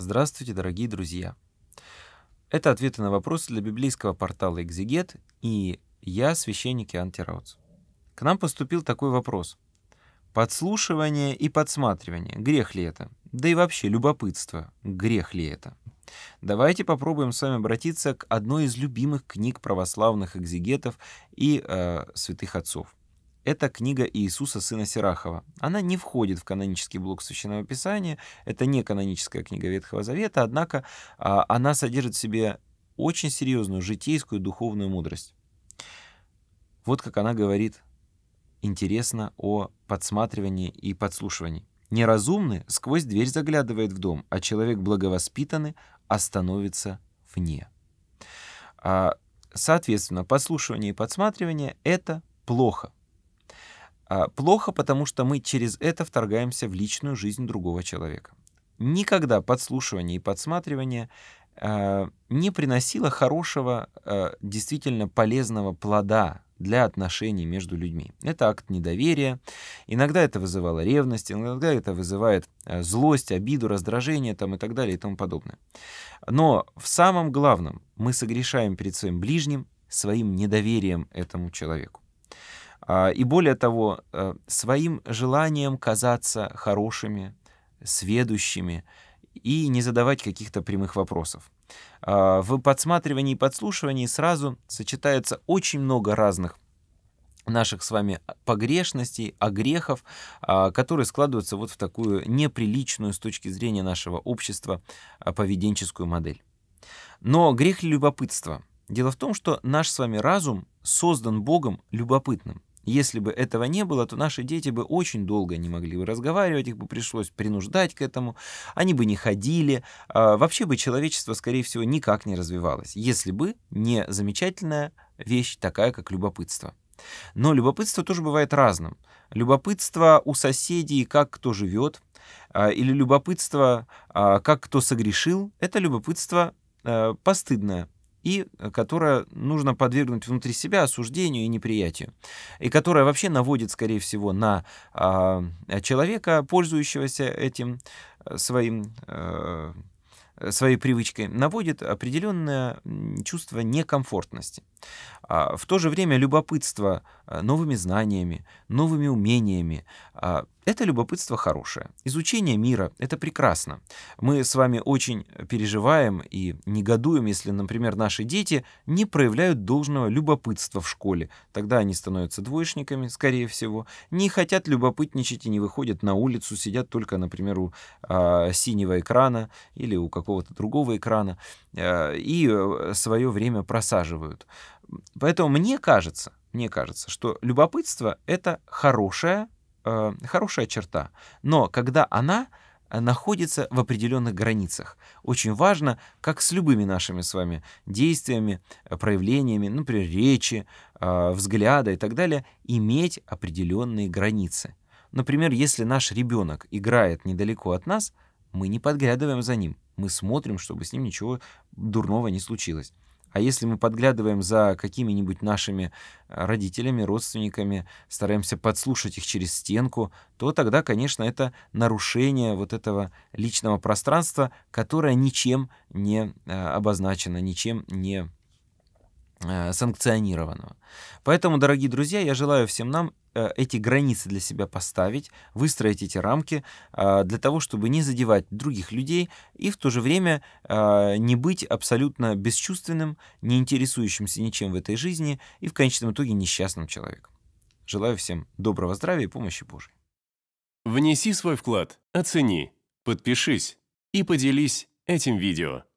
Здравствуйте, дорогие друзья! Это ответы на вопросы для библейского портала «Экзегет» и я, священник Иоанн Тераутс. К нам поступил такой вопрос. Подслушивание и подсматривание. Грех ли это? Да и вообще любопытство. Грех ли это? Давайте попробуем с вами обратиться к одной из любимых книг православных экзегетов и э, святых отцов. Это книга Иисуса, сына Сирахова. Она не входит в канонический блок Священного Писания, это не каноническая книга Ветхого Завета, однако а, она содержит в себе очень серьезную житейскую духовную мудрость. Вот как она говорит интересно о подсматривании и подслушивании. Неразумный сквозь дверь заглядывает в дом, а человек благовоспитанный остановится вне. А, соответственно, подслушивание и подсматривание — это плохо — а, плохо, потому что мы через это вторгаемся в личную жизнь другого человека. Никогда подслушивание и подсматривание а, не приносило хорошего, а, действительно полезного плода для отношений между людьми. Это акт недоверия. Иногда это вызывало ревность, иногда это вызывает злость, обиду, раздражение там, и так далее и тому подобное. Но в самом главном мы согрешаем перед своим ближним своим недоверием этому человеку. А, и более того, э, своим желанием казаться хорошими, сведущими и не задавать каких-то прямых вопросов. А, в подсматривании и подслушивании сразу сочетается очень много разных наших с вами погрешностей, огрехов, а, которые складываются вот в такую неприличную с точки зрения нашего общества поведенческую модель. Но грех любопытства. Дело в том, что наш с вами разум создан Богом любопытным. Если бы этого не было, то наши дети бы очень долго не могли бы разговаривать, их бы пришлось принуждать к этому, они бы не ходили, а вообще бы человечество, скорее всего, никак не развивалось, если бы не замечательная вещь такая, как любопытство. Но любопытство тоже бывает разным. Любопытство у соседей, как кто живет, а, или любопытство, а, как кто согрешил, это любопытство постыдное, и э, которое нужно подвергнуть внутри себя осуждению и неприятию, и которое вообще наводит, скорее всего, на а, э, человека, пользующегося этим э, своим а, своей привычкой наводит определенное чувство некомфортности. А, в то же время любопытство а, новыми знаниями, новыми умениями а, — это любопытство хорошее. Изучение мира — это прекрасно. Мы с вами очень переживаем и негодуем, если, например, наши дети не проявляют должного любопытства в школе. Тогда они становятся двоечниками, скорее всего, не хотят любопытничать и не выходят на улицу, сидят только, например, у э, синего экрана или у какого-то другого экрана э, и свое время просаживают. Поэтому мне кажется, мне кажется, что любопытство — это хорошая, э, хорошая черта. Но когда она э, находится в определенных границах. Очень важно, как с любыми нашими с вами действиями, э, проявлениями, например, речи, э, взгляда и так далее, иметь определенные границы. Например, если наш ребенок играет недалеко от нас, мы не подглядываем за ним, мы смотрим, чтобы с ним ничего дурного не случилось. А если мы подглядываем за какими-нибудь нашими э, родителями, родственниками, стараемся подслушать их через стенку, то тогда, конечно, это нарушение вот этого личного пространства, которое ничем не э, обозначено, ничем не Э, санкционированного. Поэтому, дорогие друзья, я желаю всем нам э, эти границы для себя поставить, выстроить эти рамки э, для того, чтобы не задевать других людей и в то же время не быть абсолютно бесчувственным, не интересующимся ничем в этой жизни и в конечном итоге несчастным человеком. Желаю всем доброго здравия и помощи Божьей. Внеси свой вклад, оцени, подпишись и поделись этим видео.